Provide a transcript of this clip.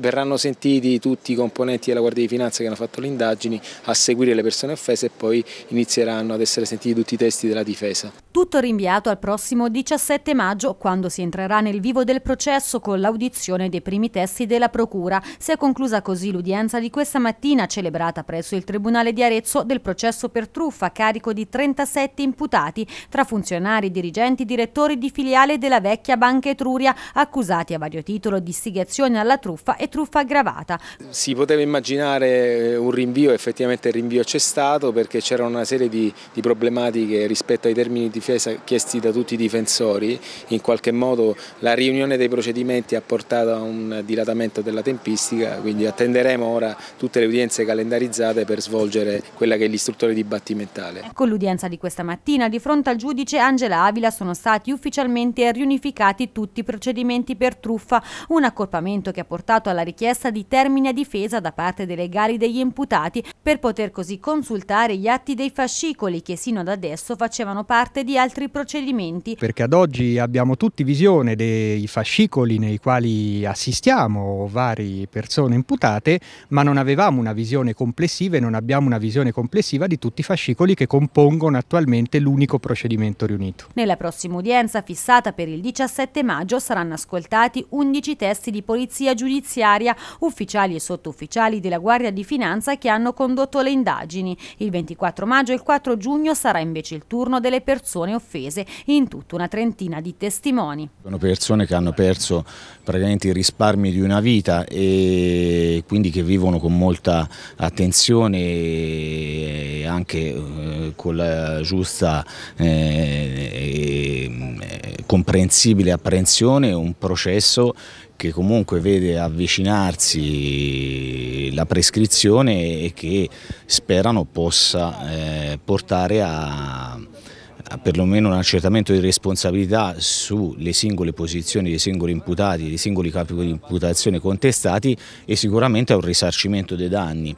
Verranno sentiti tutti i componenti della Guardia di Finanza che hanno fatto le indagini a seguire le persone offese e poi inizieranno ad essere sentiti tutti i testi della difesa. Tutto rinviato al prossimo 17 maggio quando si entrerà nel vivo del processo con l'audizione dei primi testi della Procura. Si è conclusa così l'udienza di questa mattina celebrata presso il Tribunale di Arezzo del processo per truffa a carico di 37 imputati tra funzionari, dirigenti, direttori di filiale della vecchia Banca Etruria accusati a vario titolo di istigazione alla truffa e truffa aggravata. Si poteva immaginare eh, un rinvio, effettivamente il rinvio c'è stato perché c'erano una serie di, di, problematiche rispetto ai termini di difesa chiesti da tutti i difensori, in qualche modo la riunione dei procedimenti ha portato a un dilatamento della tempistica, quindi attenderemo ora tutte le udienze calendarizzate per svolgere quella che è l'istruttore dibattimentale. Con ecco l'udienza di questa mattina di fronte al giudice Angela Avila sono stati ufficialmente riunificati tutti i procedimenti per truffa, un accorpamento che ha portato approvato alla richiesta di termine a difesa da parte dei legali degli imputati per poter così consultare gli atti dei fascicoli che sino ad adesso facevano parte di altri procedimenti. Perché ad oggi abbiamo tutti visione dei fascicoli nei quali assistiamo varie persone imputate, ma non avevamo una visione complessiva e non abbiamo una visione complessiva di tutti i fascicoli che compongono attualmente l'unico procedimento riunito. Nella prossima udienza fissata per il 17 maggio saranno ascoltati 11 testi di polizia giudiziaria finanziaria, ufficiali e sottufficiali della Guardia di Finanza che hanno condotto le indagini. Il 24 maggio e il 4 giugno sarà invece il turno delle persone offese, in tutta una trentina di testimoni. Sono persone che hanno perso praticamente i risparmi di una vita e quindi che vivono con molta attenzione e anche eh, con la giusta eh, comprensibile apprensione un processo che comunque vede avvicinarsi la prescrizione e che sperano possa eh, portare a, a perlomeno un accertamento di responsabilità sulle singole posizioni dei singoli imputati, dei singoli capi di imputazione contestati e sicuramente a un risarcimento dei danni.